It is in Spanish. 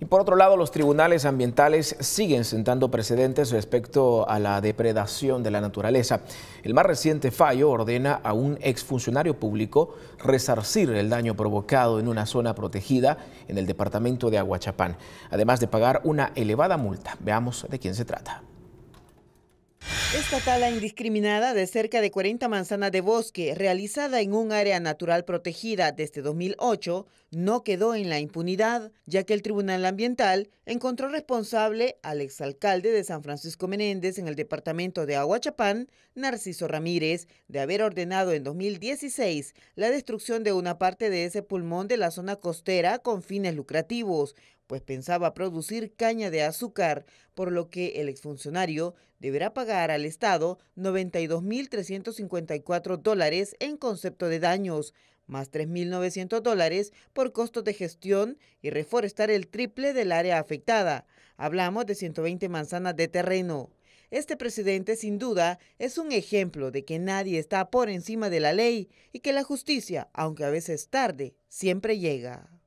Y por otro lado, los tribunales ambientales siguen sentando precedentes respecto a la depredación de la naturaleza. El más reciente fallo ordena a un exfuncionario público resarcir el daño provocado en una zona protegida en el departamento de Aguachapán, además de pagar una elevada multa. Veamos de quién se trata. Esta tala indiscriminada de cerca de 40 manzanas de bosque, realizada en un área natural protegida desde 2008, no quedó en la impunidad, ya que el Tribunal Ambiental encontró responsable al exalcalde de San Francisco Menéndez en el departamento de Aguachapán, Narciso Ramírez, de haber ordenado en 2016 la destrucción de una parte de ese pulmón de la zona costera con fines lucrativos, pues pensaba producir caña de azúcar, por lo que el exfuncionario deberá pagar al Estado 92.354 dólares en concepto de daños, más 3.900 dólares por costos de gestión y reforestar el triple del área afectada. Hablamos de 120 manzanas de terreno. Este presidente sin duda es un ejemplo de que nadie está por encima de la ley y que la justicia, aunque a veces tarde, siempre llega.